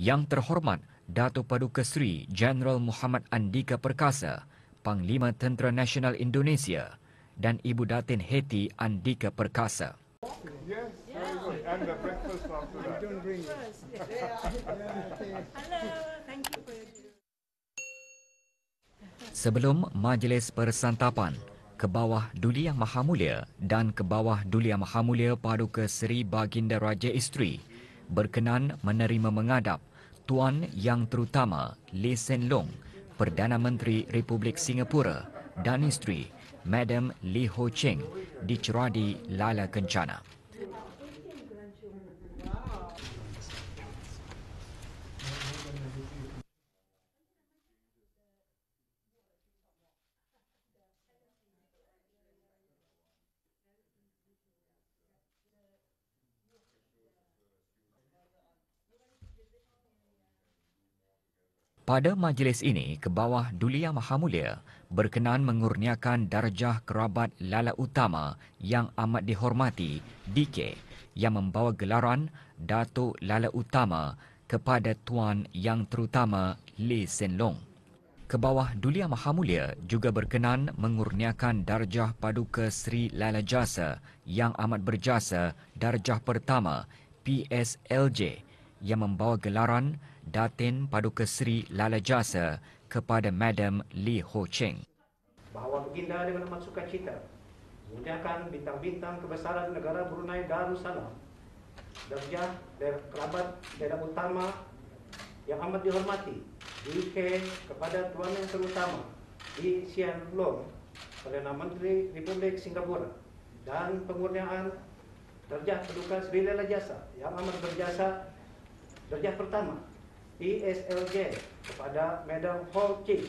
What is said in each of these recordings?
Yang terhormat Dato' Paduka Sri Jeneral Muhammad Andika Perkasa, Panglima Tentera Nasional Indonesia dan Ibu Datin Heti Andika Perkasa. Sebelum majlis persantapan ke bawah Duli Yang Maha Mulia dan ke bawah Duli Yang Maha Mulia Paduka Seri Baginda Raja Isteri berkenan menerima mengadap Tuan Yang Terutama Lee Sen Loong, Perdana Menteri Republik Singapura dan isteri Madam Lee Ho Ching diceradi lala kencana. Pada majlis ini, Kebawah Dulia Mulia berkenan mengurniakan darjah kerabat lala utama yang amat dihormati, DK, yang membawa gelaran Datuk Lala Utama kepada Tuan Yang Terutama Lee Sen Long. Kebawah Dulia Mulia juga berkenan mengurniakan darjah paduka Sri Lala Jasa yang amat berjasa darjah pertama PSLJ yang membawa gelaran Datin Paduka Seri Lala Jasa kepada Madam Li Ho Cheng. Bahawa baginda dengan amat suka cita menggunakan bintang-bintang kebesaran negara Brunei Darussalam darjah dari kerabat daerah utama yang amat dihormati diberikan kepada Tuan Yang Terutama di Sian Long Perdana Menteri Republik Singapura dan pengurniaan darjah kedudukan Sri Lala Jasa yang amat berjasa Derajat pertama, ESLJ kepada Madam Hall King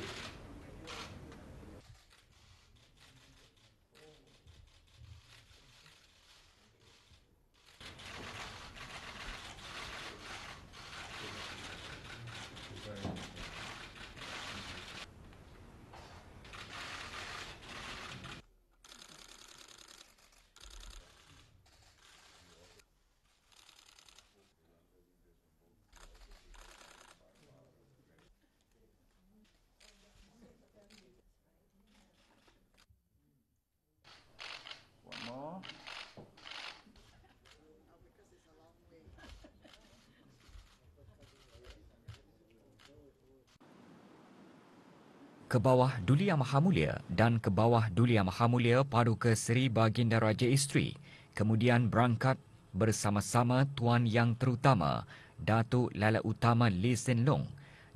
ke bawah Duli Yang Maha Mulia dan ke bawah Duli Yang Maha Mulia Paduka Seri Baginda Raja Isteri. Kemudian berangkat bersama-sama Tuan Yang Terutama, Datuk Lala Utama Lee Sin Long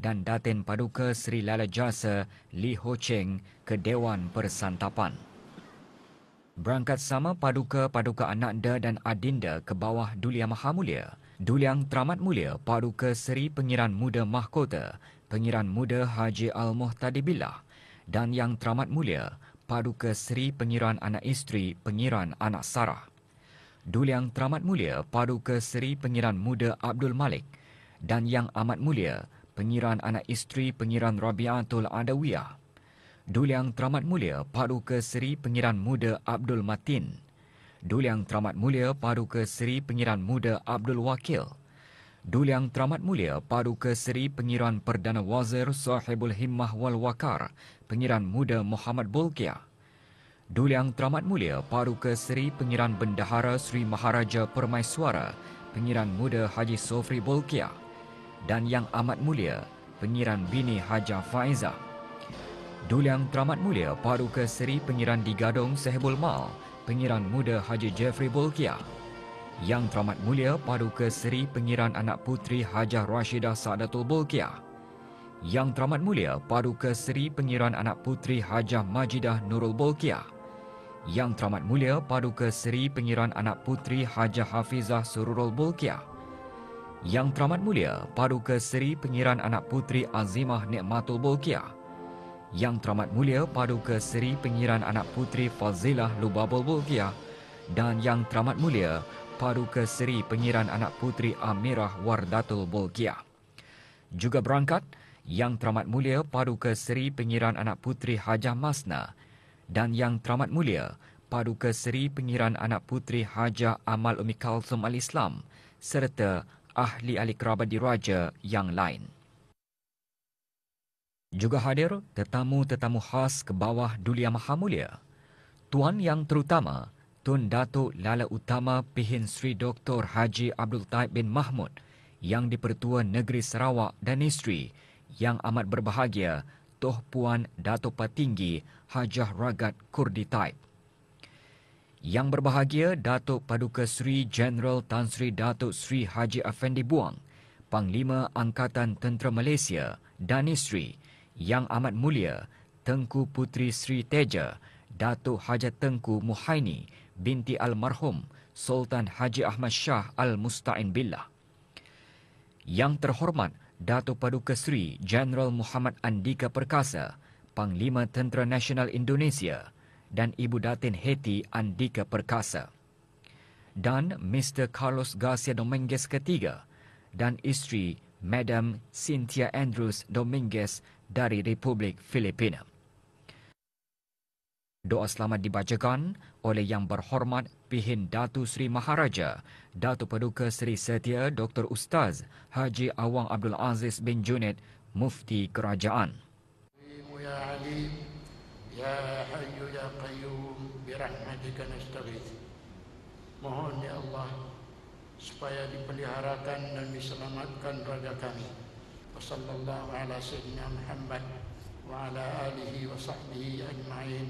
dan Datin Paduka Seri Lala Jasa Lee Ho Cheng ke Dewan Persantapan. Berangkat sama Paduka Paduka Ananda dan Adinda ke bawah Duli Yang Maha Mulia. Yang Teramat Mulia Paduka Seri Pengiran Muda Mahkota Pengiran Muda Haji Al-Muhtadi Billah dan Yang Teramat Mulia Paduka Seri Pengiran Anak Isteri Pengiran Anak Sarah. Dul Yang Teramat Mulia Paduka Seri Pengiran Muda Abdul Malik dan Yang Amat Mulia Pengiran Anak Isteri Pengiran Rabiatul Adawiyah. Dul Yang Teramat Mulia Paduka Seri Pengiran Muda Abdul Matin. Dul Yang Teramat Mulia Paduka Seri Pengiran Muda Abdul Wakil. Duli Yang Teramat Mulia Paduka ke Seri Pengiran Perdana Wazir Sahibul Himmah Wal Wakar, Pengiran Muda Muhammad Duli Yang Teramat Mulia Paduka ke Seri Pengiran Bendahara Sri Maharaja Permaisuara, Pengiran Muda Haji Sofri Bulkia. Dan Yang Amat Mulia, Pengiran Bini Haja Faiza. Duli Yang Teramat Mulia Paduka ke Seri Pengiran Digadong Sehebul Mal, Pengiran Muda Haji Jeffrey Bulkia. Yang Teramat Mulia Paduka Seri Pengiran Anak Putri Hajah Rashidah Sa'adatul Bolkiah. Yang Teramat Mulia Paduka Seri Pengiran Anak Putri Hajah Majidah Nurul Bolkiah. Yang Teramat Mulia Paduka Seri Pengiran Anak Putri Hajah Hafizah Sururul Bolkiah. Yang Teramat Mulia Paduka Seri Pengiran Anak Putri Azimah Nikmatul Bolkiah. Yang Teramat Mulia Paduka Seri Pengiran Anak Putri Fazilah Lubabul Bolkiah. Dan Yang Teramat Mulia Paduka Seri Pengiran Anak Putri Amirah Wardatul Bolkia, Juga berangkat, Yang Teramat Mulia Paduka Seri Pengiran Anak Putri Hajah Masna dan Yang Teramat Mulia Paduka Seri Pengiran Anak Putri Hajah Amal Umi Kalsum Al-Islam serta ahli-ahli kerabat diraja yang lain. Juga hadir tetamu-tetamu khas ke bawah Dulia Maha Mulia. Tuan yang terutama, Tun Datuk Lala Utama Pihin Sri Dr. Haji Abdul Taib bin Mahmud yang dipertua negeri Sarawak dan isteri yang amat berbahagia Toh Puan Datuk Patinggi Hajah Ragat Kurdi Taib. Yang berbahagia Datuk Paduka Sri Jeneral Tan Sri Datuk Sri Haji Afendi Buang, Panglima Angkatan Tentera Malaysia dan isteri yang amat mulia Tengku Putri Sri Teja Datuk Hajat Tengku Muhaini binti almarhum Sultan Haji Ahmad Shah Al-Musta'in Billah. Yang terhormat Dato Paduka Seri General Muhammad Andika Perkasa, Panglima Tentera Nasional Indonesia dan Ibu Datin Heti Andika Perkasa. Dan Mr. Carlos Garcia Dominguez ketiga dan isteri Madam Cynthia Andrews Dominguez dari Republik Filipina. Doa selamat dibacakan oleh Yang Berhormat Pihin Datu Sri Maharaja, Datu Paduka Sri Setia Dr. Ustaz Haji Awang Abdul Aziz bin Junid, Mufti Kerajaan. Ya Alim, Ya Hayu, Ya Qayyum, Birahmatika Mohon Ya Allah, supaya dipeliharakan dan diselamatkan raga kami. Wassalamualaikum warahmatullahi wabarakatuh. Wa ala alihi wa sahbihi ajma'in.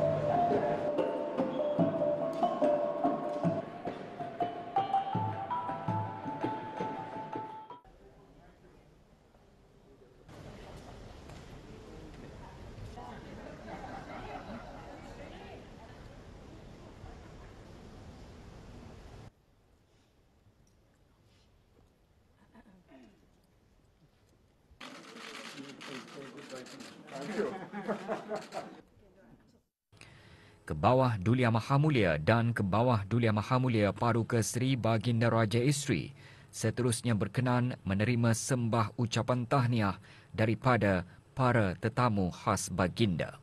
ke bawah Dulia Mulia dan ke bawah Dulia Mahamulia Paru ke Sri Baginda Raja Isteri seterusnya berkenan menerima sembah ucapan tahniah daripada para tetamu khas Baginda.